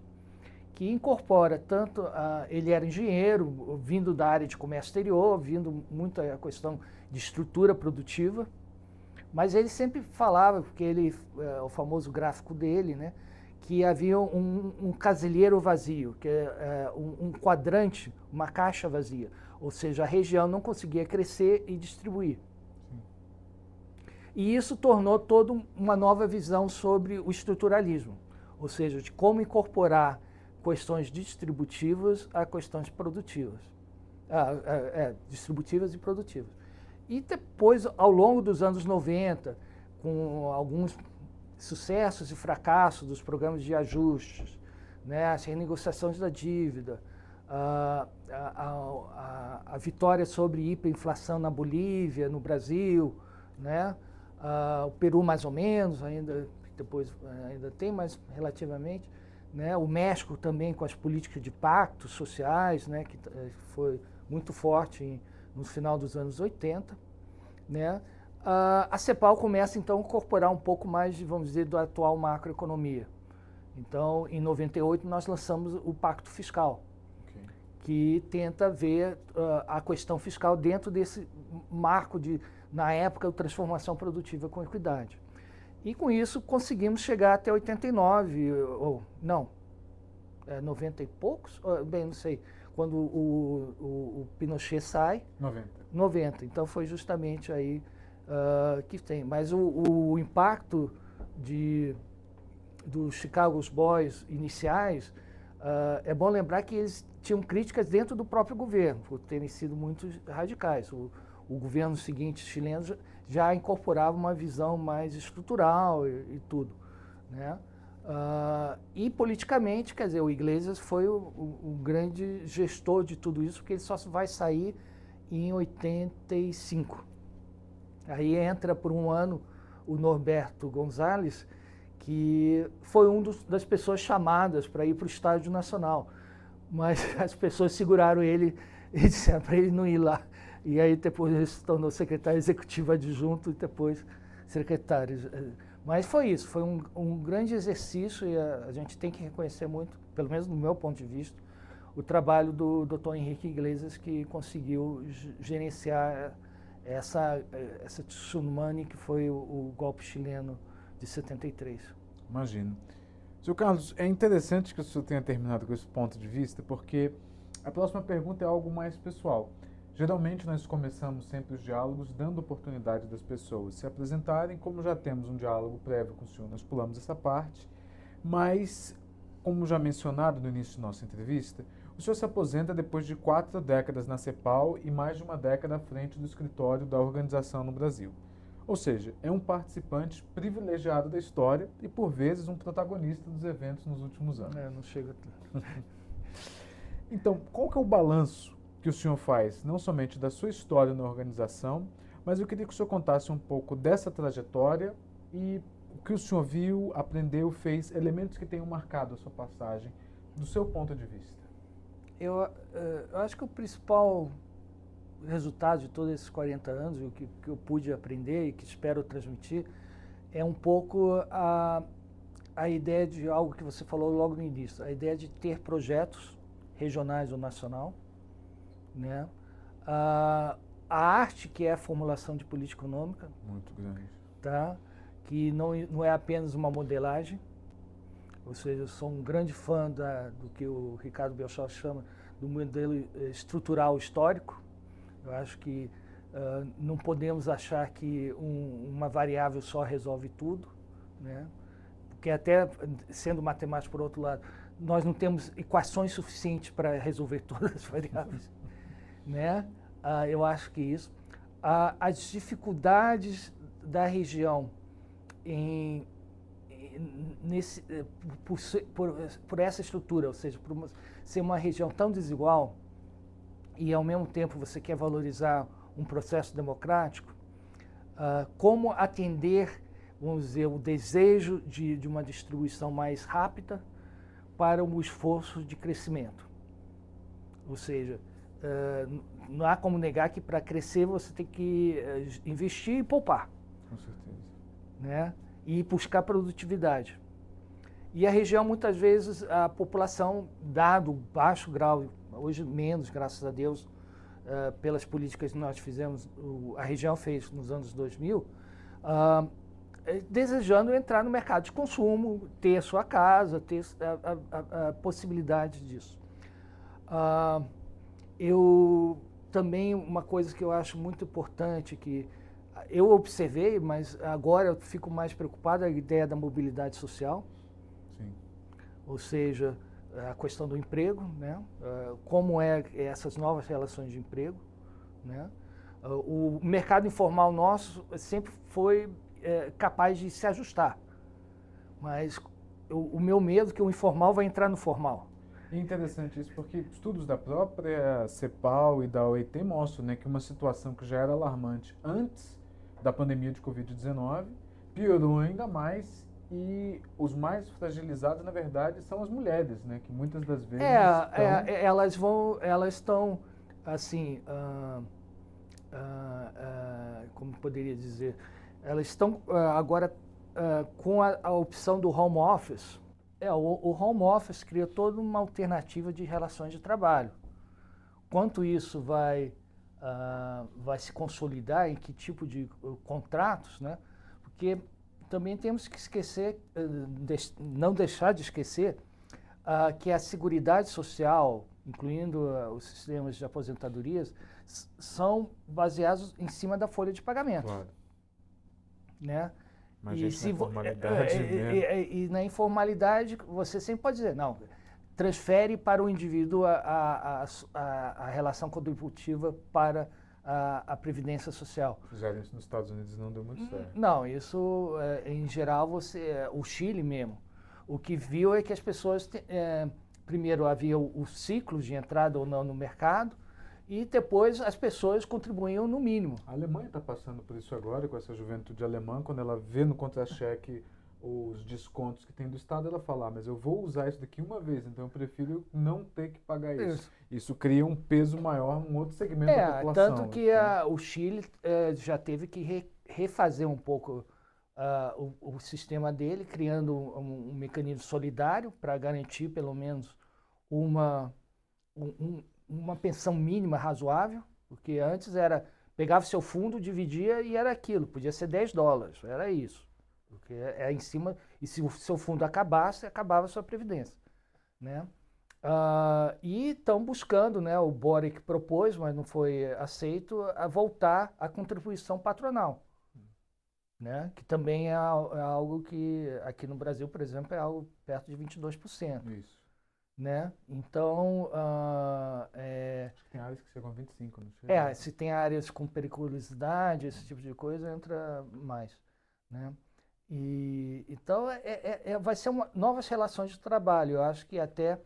que incorpora tanto, a, ele era engenheiro, vindo da área de comércio exterior, vindo muito a questão de estrutura produtiva, mas ele sempre falava, porque ele, é, o famoso gráfico dele, né, que havia um, um casilheiro vazio, que é, é, um, um quadrante, uma caixa vazia, ou seja, a região não conseguia crescer e distribuir. E isso tornou toda uma nova visão sobre o estruturalismo, ou seja, de como incorporar questões distributivas a questões produtivas, ah, é, distributivas e produtivas. E depois, ao longo dos anos 90, com alguns sucessos e fracassos dos programas de ajustes, né, as renegociações da dívida, a, a, a, a vitória sobre hiperinflação na Bolívia, no Brasil, né? Uh, o Peru mais ou menos, ainda depois eh, ainda tem, mas relativamente. Né? O México também com as políticas de pactos sociais, né? que eh, foi muito forte em, no final dos anos 80. Né? Uh, a CEPAL começa então a incorporar um pouco mais, vamos dizer, do atual macroeconomia. Então, em 98, nós lançamos o Pacto Fiscal, que tenta ver uh, a questão fiscal dentro desse marco de na época do Transformação Produtiva com Equidade. E com isso conseguimos chegar até 89, ou não, é, 90 e poucos, bem, não sei, quando o, o, o Pinochet sai. 90. 90, então foi justamente aí uh, que tem. Mas o, o impacto de, dos Chicago's Boys iniciais, uh, é bom lembrar que eles tinham críticas dentro do próprio governo, por terem sido muito radicais. O, o governo seguinte chileno já, já incorporava uma visão mais estrutural e, e tudo, né? Uh, e politicamente, quer dizer, o Iglesias foi o, o, o, grande gestor de tudo isso, porque ele só vai sair em 85. Aí entra por um ano o Norberto Gonzalez, que foi um dos, das pessoas chamadas para ir para o Estádio Nacional, mas as pessoas seguraram ele e disseram para ele não ir lá e aí depois ele se tornou secretário executivo adjunto e depois secretário. Eh, mas foi isso, foi um, um grande exercício e a, a, gente tem que reconhecer muito, pelo menos do meu ponto de vista, o trabalho do Dr. Henrique Iglesias que conseguiu gerenciar eh, essa, eh, essa tsunami que foi o, o golpe chileno de 73. Imagino. Seu Carlos, é interessante que o senhor tenha terminado com esse ponto de vista, porque a próxima pergunta é algo mais pessoal. Geralmente, nós começamos sempre os diálogos dando oportunidade das pessoas se apresentarem. Como já temos um diálogo prévio com o senhor, nós pulamos essa parte. Mas, como já mencionado no início de nossa entrevista, o senhor se aposenta depois de quatro décadas na CEPAL e mais de uma década à frente do escritório da organização no Brasil. Ou seja, é um participante privilegiado da história e, por vezes, um protagonista dos eventos nos últimos anos. É, não chega. então, qual que é o balanço que o senhor faz, não somente da sua história na organização, mas eu queria que o senhor contasse um pouco dessa trajetória e o que o senhor viu, aprendeu, fez, elementos que tenham marcado a sua passagem, do seu ponto de vista. Eu, eh, eu acho que o principal resultado de todos esses 40 anos, o que, que eu pude aprender e que espero transmitir, é um pouco a, a ideia de algo que você falou logo no início, a ideia de ter projetos regionais ou nacional, né? a arte, que é a formulação de política econômica. Muito grande. Tá? Que não, não é apenas uma modelagem. Ou seja, eu sou um grande fã da, do que o Ricardo Belchor chama do modelo eh, estrutural histórico. Eu acho que uh, não podemos achar que um, uma variável só resolve tudo, né? porque até sendo matemático por outro lado, nós não temos equações suficientes para resolver todas as variáveis né? Ah, eu acho que isso. Ah, as dificuldades da região em, em nesse, por, por, por, essa estrutura, ou seja, por uma, ser uma região tão desigual e ao mesmo tempo você quer valorizar um processo democrático, ah, como atender, vamos dizer, o desejo de, de uma distribuição mais rápida para um esforço de crescimento. Ou seja, não há como negar que para crescer você tem que uh, investir e poupar. Com certeza. Né? E buscar produtividade. E a região, muitas vezes, a população, dado baixo grau, hoje menos, graças a Deus, uh, pelas políticas que nós fizemos, o, a região fez nos anos 2000, é, desejando entrar no mercado de consumo, ter a sua casa, ter a, a, a, a possibilidade disso. Uh, eu também uma coisa que eu acho muito importante que eu observei, mas agora eu fico mais preocupado é a ideia da mobilidade social, Sim. ou seja, a questão do emprego, né? Ah, como é essas novas relações de emprego, né? Ah, o mercado informal nosso sempre foi é, capaz de se ajustar, mas o, o meu medo é que o informal vai entrar no formal é Interessante isso, porque estudos da própria CEPAL e da OIT mostram né, que uma situação que já era alarmante antes da pandemia de Covid-19 piorou ainda mais e os mais fragilizados, na verdade, são as mulheres, né? Que muitas das vezes. É, é estão... é elas vão. Elas estão, assim. Uh, uh, uh, como poderia dizer? Elas estão agora com a, a opção do home office é, o, o home office cria toda uma alternativa de relações de trabalho. Quanto isso vai, uh, vai se consolidar, em que tipo de uh, contratos, né? Porque também temos que esquecer, uh, eh, de, não deixar de esquecer, ah, que a Seguridade Social, incluindo ah, os sistemas de aposentadorias, são baseados em cima da folha de pagamento. Claro. Né? Mas e, na informalidade é, é, é, e, e, na informalidade, você sempre pode dizer, não, transfere para o indivíduo a, a, a, a relação contributiva para a, a, Previdência Social. Fizeram isso nos Estados Unidos não deu muito hum, certo. Não, isso em geral você. o Chile mesmo. O que viu é que as pessoas. Te, é, primeiro havia o, o, ciclo de entrada ou não no mercado, e depois as pessoas contribuíam no mínimo. A Alemanha está passando por isso agora, com essa juventude alemã, quando ela vê no contra-cheque os descontos que tem do Estado, ela fala, ah, mas eu vou usar isso daqui uma vez, então eu prefiro não ter que pagar isso. Isso, isso cria um peso maior, um outro segmento é, da população. Tanto que a, né? o Chile eh, já teve que re, refazer um pouco uh, o, o, sistema dele, criando um, um mecanismo solidário para garantir pelo menos uma, um, uma pensão mínima razoável, porque antes era pegava seu fundo, dividia e era aquilo, podia ser 10 dólares, era isso. Porque é, é em cima, e se o seu fundo acabasse, acabava a sua previdência, né? Uh, e estão buscando, né, o Boric propôs, mas não foi aceito, a voltar à contribuição patronal, né, que também é, é algo que aqui no Brasil, por exemplo, é algo perto de 22%. Isso né? Então, uh, é... Acho que tem áreas que chegam a 25, não chega? É, se tem áreas com periculosidade, esse tipo de coisa, entra mais, né? E, então, é é, é, é, vai ser uma, novas relações de trabalho. Eu acho que até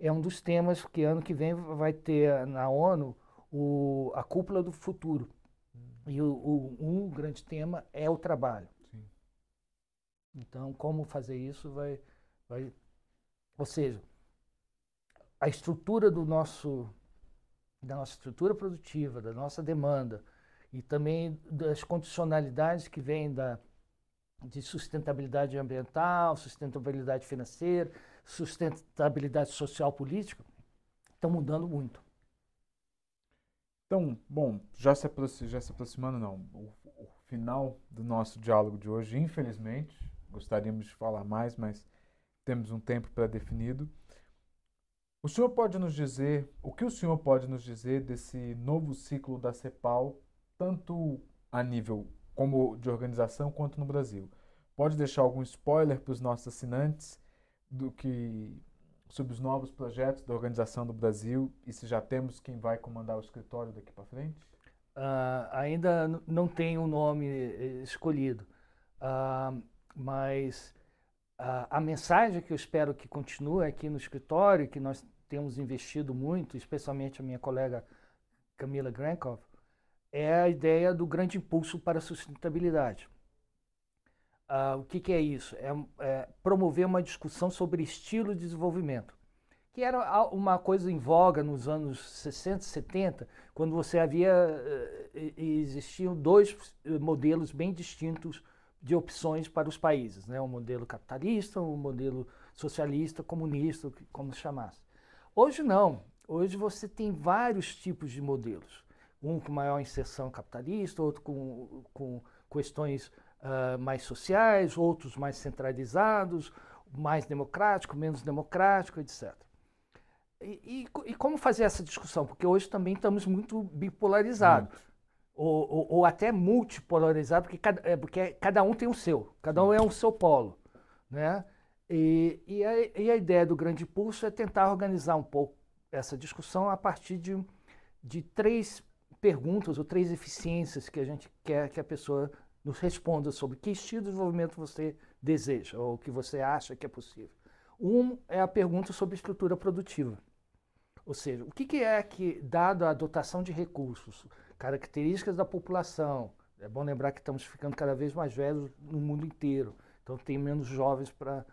é um dos temas que ano que vem vai ter na ONU o, a cúpula do futuro. Hum. E o, o, um grande tema é o trabalho. Sim. Então, como fazer isso vai... vai ou seja, a estrutura do nosso, da nossa estrutura produtiva, da nossa demanda e também das condicionalidades que vêm da, de sustentabilidade ambiental, sustentabilidade financeira, sustentabilidade social política, estão mudando muito. Então, bom, já se, já se aproximando, não, o, o, final do nosso diálogo de hoje, infelizmente, gostaríamos de falar mais, mas temos um tempo pré-definido. O senhor pode nos dizer, o que o senhor pode nos dizer desse novo ciclo da CEPAL, tanto a nível como de organização quanto no Brasil? Pode deixar algum spoiler para os nossos assinantes do que sobre os novos projetos da organização do Brasil e se já temos quem vai comandar o escritório daqui para frente? Uh, ainda não tem um nome eh, escolhido, uh, mas uh, a mensagem que eu espero que continue aqui no escritório, que nós temos investido muito, especialmente a minha colega Camila Grankov, é a ideia do grande impulso para a sustentabilidade. Uh, o que, que, é isso? É, é, promover uma discussão sobre estilo de desenvolvimento, que era uma coisa em voga nos anos 60, 70, quando você havia eh, existiam dois eh, modelos bem distintos de opções para os países, né? um modelo capitalista, um modelo socialista, comunista, como chamasse. Hoje não. Hoje você tem vários tipos de modelos. Um com maior inserção capitalista, outro com, com questões uh, mais sociais, outros mais centralizados, mais democrático, menos democrático, etc. E, e, e, como fazer essa discussão? Porque hoje também estamos muito bipolarizados. Muito. Ou, ou, ou, até multipolarizado, porque cada, é, porque cada um tem o seu, cada um é o seu polo. Né? E, e, a, e, a, ideia do grande pulso é tentar organizar um pouco essa discussão a partir de, de três perguntas ou três eficiências que a gente quer que a pessoa nos responda sobre que estilo de desenvolvimento você deseja ou que você acha que é possível. Um é a pergunta sobre estrutura produtiva. Ou seja, o que, é que, dado a dotação de recursos, características da população, é bom lembrar que estamos ficando cada vez mais velhos no mundo inteiro, então tem menos jovens para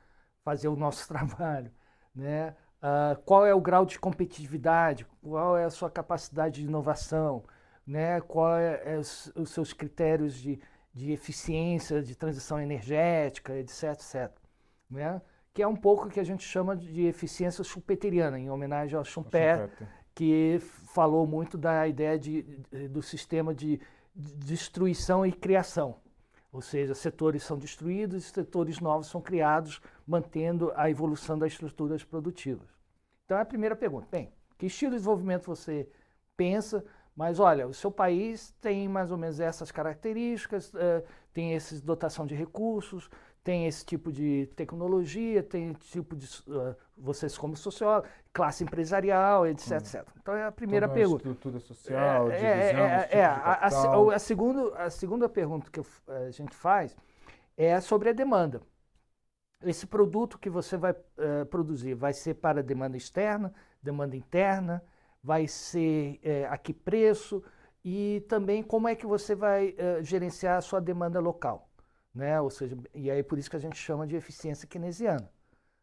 fazer o nosso trabalho, né? Uh, qual é o grau de competitividade, qual é a sua capacidade de inovação, né? qual é, é os, os, seus critérios de, de eficiência, de transição energética, etc, etc. Né? Que é um pouco o que a gente chama de eficiência schumpeteriana, em homenagem ao Schumpeter, Schumpeter. que falou muito da ideia de, do sistema de destruição e criação. Ou seja, setores são destruídos e setores novos são criados, mantendo a evolução das estruturas produtivas. Então, é a primeira pergunta. Bem, que estilo de desenvolvimento você pensa? Mas olha, o seu país tem mais ou menos essas características, eh, tem essa dotação de recursos, tem esse tipo de tecnologia, tem tipo de uh, vocês como social classe empresarial, etc, hum. etc. Então é a primeira Toda pergunta. A estrutura social, é, divisão, é, é, tipo é a, a, a, segundo, a segunda pergunta que a gente faz é sobre a demanda. Esse produto que você vai uh, produzir vai ser para demanda externa, demanda interna, vai ser uh, a que preço e também como é que você vai uh, gerenciar a sua demanda local né? Ou seja, e aí por isso que a gente chama de eficiência keynesiana,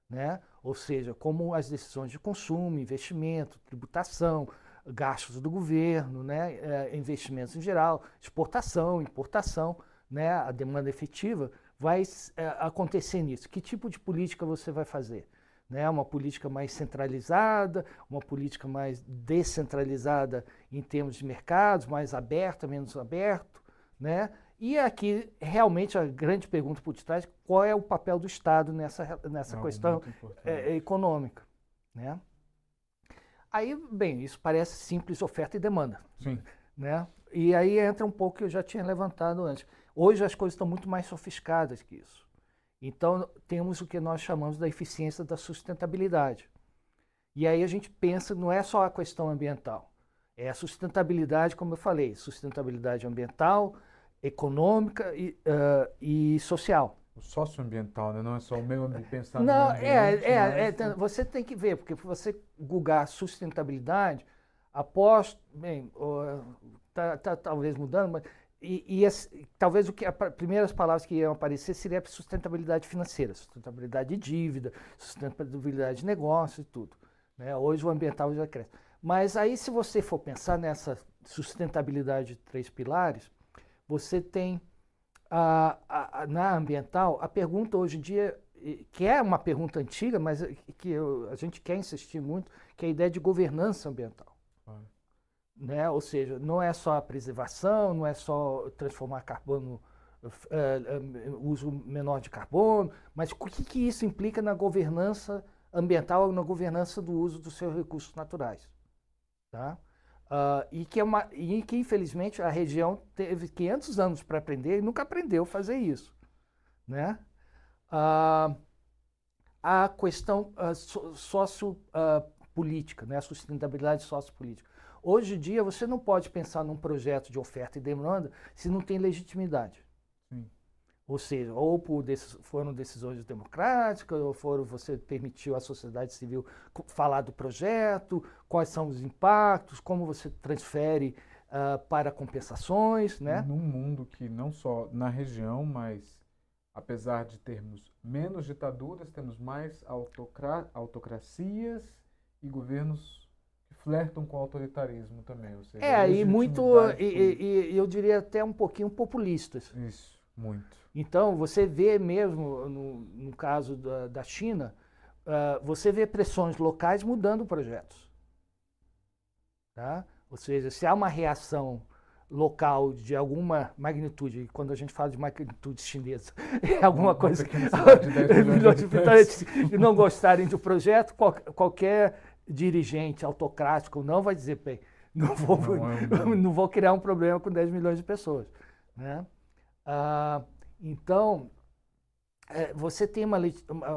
né? Ou seja, como as decisões de consumo, investimento, tributação, gastos do governo, né? É, investimentos em geral, exportação, importação, né? A demanda efetiva vai é, acontecer nisso. Que tipo de política você vai fazer? né? uma política mais centralizada, uma política mais descentralizada em termos de mercados, mais aberta, menos aberto, né? E aqui, realmente, a grande pergunta por detrás qual é o papel do Estado nessa, nessa questão é, econômica. Né? Aí, bem, isso parece simples oferta e demanda. Sim. Né? E aí entra um pouco que eu já tinha levantado antes. Hoje as coisas estão muito mais sofisticadas que isso. Então, temos o que nós chamamos da eficiência da sustentabilidade. E aí a gente pensa, não é só a questão ambiental, é a sustentabilidade, como eu falei, sustentabilidade ambiental, econômica e, uh, e social. O socioambiental, né? não é só o meio ambiente pensar Não, é, ambiente, é, é, é você tem que ver, porque você googar sustentabilidade, aposto, bem, tá, tá talvez mudando, mas e, e as, talvez o que as primeiras palavras que iam aparecer seria sustentabilidade financeira, sustentabilidade de dívida, sustentabilidade de negócio e tudo. Né? Hoje o ambiental já cresce. Mas aí, se você for pensar nessa sustentabilidade de três pilares, você tem a, a, a, na ambiental a pergunta hoje em dia, que é uma pergunta antiga, mas eh, que eu, a gente quer insistir muito, que é a ideia de governança ambiental. Né? Ou seja, não é só a preservação, não é só transformar carbono Uh, uh, uso menor de carbono, mas o que, que, isso implica na governança ambiental, na governança do uso dos seus recursos naturais? Tá? Uh, e, que é uma, e que, infelizmente, a região teve 500 anos para aprender e nunca aprendeu a fazer isso. Né? Uh, a questão uh, so, sociopolítica, né? a sustentabilidade sociopolítica. Hoje em dia, você não pode pensar num projeto de oferta e demanda se não tem legitimidade. Ou seja, ou por foram decisões democráticas, ou foram você permitiu à sociedade civil falar do projeto, quais são os impactos, como você transfere uh, para compensações, né? Num mundo que não só na região, mas apesar de termos menos ditaduras, temos mais autocra autocracias e governos flertam com o autoritarismo também. Seja, é, e muito, e, e, e, eu diria até um pouquinho populistas. Isso. Muito. Então, você vê mesmo, no, no caso da, da China, uh, você vê pressões locais mudando projetos. Tá? Ou seja, se há uma reação local de alguma magnitude, e quando a gente fala de magnitude chinesa, é alguma uma coisa que milhões de habitantes não gostarem do projeto, qual, qualquer dirigente autocrático não vai dizer, bem, não vou, não, é não vou criar um problema com 10 milhões de pessoas. Né? Ah, então, é, você tem uma,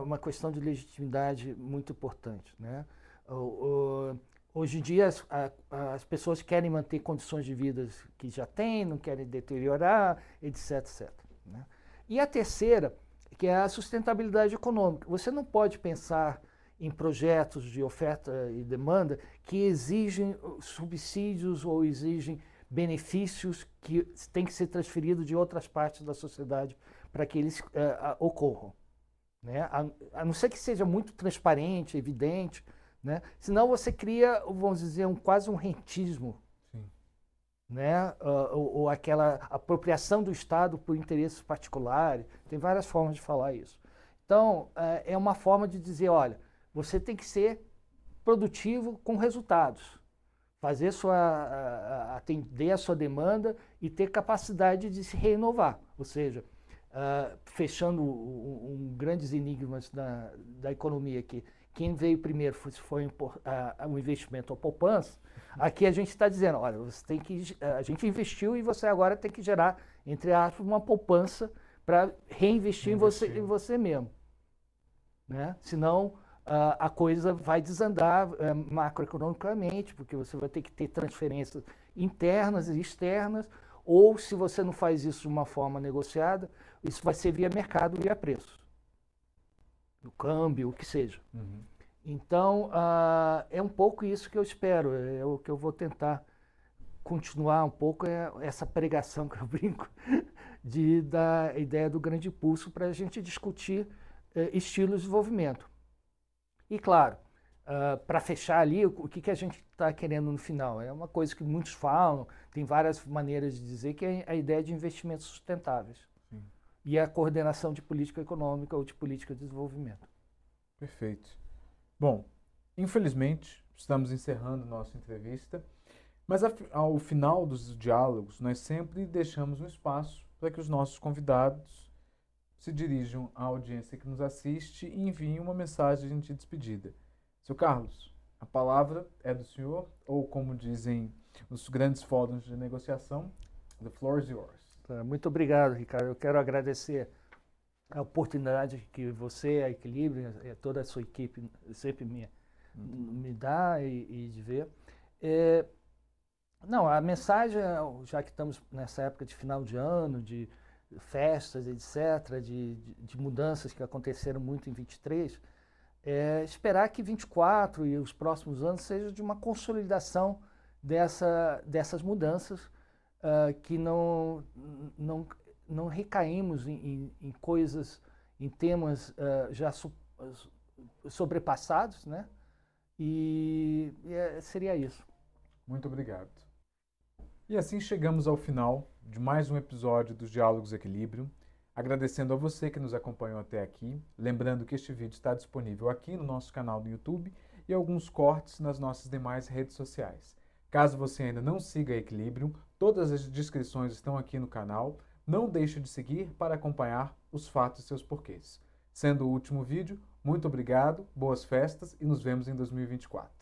uma questão de legitimidade muito importante. Né? O, o, hoje em dia, as, a, as, pessoas querem manter condições de vida que já têm, não querem deteriorar, etc. etc né? E a terceira, que é a sustentabilidade econômica. Você não pode pensar em projetos de oferta e demanda que exigem uh, subsídios ou exigem benefícios que têm que ser transferidos de outras partes da sociedade para que eles uh, ocorram. Né? A, a, não ser que seja muito transparente, evidente, né? senão você cria, vamos dizer, um, quase um rentismo. Né? Uh, ah, ou, ou, aquela apropriação do Estado por interesses particulares. Tem várias formas de falar isso. Então, uh, é uma forma de dizer: olha, você tem que ser produtivo com resultados fazer sua atender a sua demanda e ter capacidade de se renovar, ou seja, uh, fechando um, um, grandes enigmas da, da economia aqui. quem veio primeiro foi, foi uh, um investimento ou poupança. Aqui a gente está dizendo, olha, você tem que a gente investiu e você agora tem que gerar entre aspas uma poupança para reinvestir, reinvestir, em você em você mesmo, né? Senão a coisa vai desandar eh, macroeconomicamente, porque você vai ter que ter transferências internas e externas, ou se você não faz isso de uma forma negociada, isso vai ser via mercado, via preço, no câmbio, o que seja. Uhum. Então, uh, é um pouco isso que eu espero, é, é o que eu vou tentar continuar um pouco, é essa pregação que eu brinco, de, da ideia do grande impulso para a gente discutir eh, estilos de desenvolvimento. E claro, uh, ah, para fechar ali, o, que, que a gente está querendo no final? É uma coisa que muitos falam, tem várias maneiras de dizer, que é a ideia de investimentos sustentáveis. Sim. E a coordenação de política econômica ou de política de desenvolvimento. Perfeito. Bom, infelizmente, estamos encerrando nossa entrevista, mas ao final dos diálogos, nós sempre deixamos um espaço para que os nossos convidados se dirijam à audiência que nos assiste e enviem uma mensagem de despedida. Seu Carlos, a palavra é do senhor, ou como dizem os grandes fóruns de negociação, the floor is yours. Tá, muito obrigado, Ricardo. Eu quero agradecer a oportunidade que você, a Equilíbrio, toda a sua equipe sempre me, uhum. me dá e, e de ver. É, não, a mensagem, já que estamos nessa época de final de ano, de festas, etc., de, de, mudanças que aconteceram muito em 23, é, esperar que 24 e os próximos anos seja de uma consolidação dessa, dessas mudanças, uh, que não, não, não recaímos em, em, em coisas, em temas uh, já sobrepassados, né? E, e é, seria isso. Muito obrigado. E assim chegamos ao final de mais um episódio dos Diálogos Equilíbrio. Agradecendo a você que nos acompanhou até aqui. Lembrando que este vídeo está disponível aqui no nosso canal do YouTube e alguns cortes nas nossas demais redes sociais. Caso você ainda não siga Equilíbrio, todas as descrições estão aqui no canal. Não deixe de seguir para acompanhar os fatos e seus porquês. Sendo o último vídeo, muito obrigado, boas festas e nos vemos em 2024.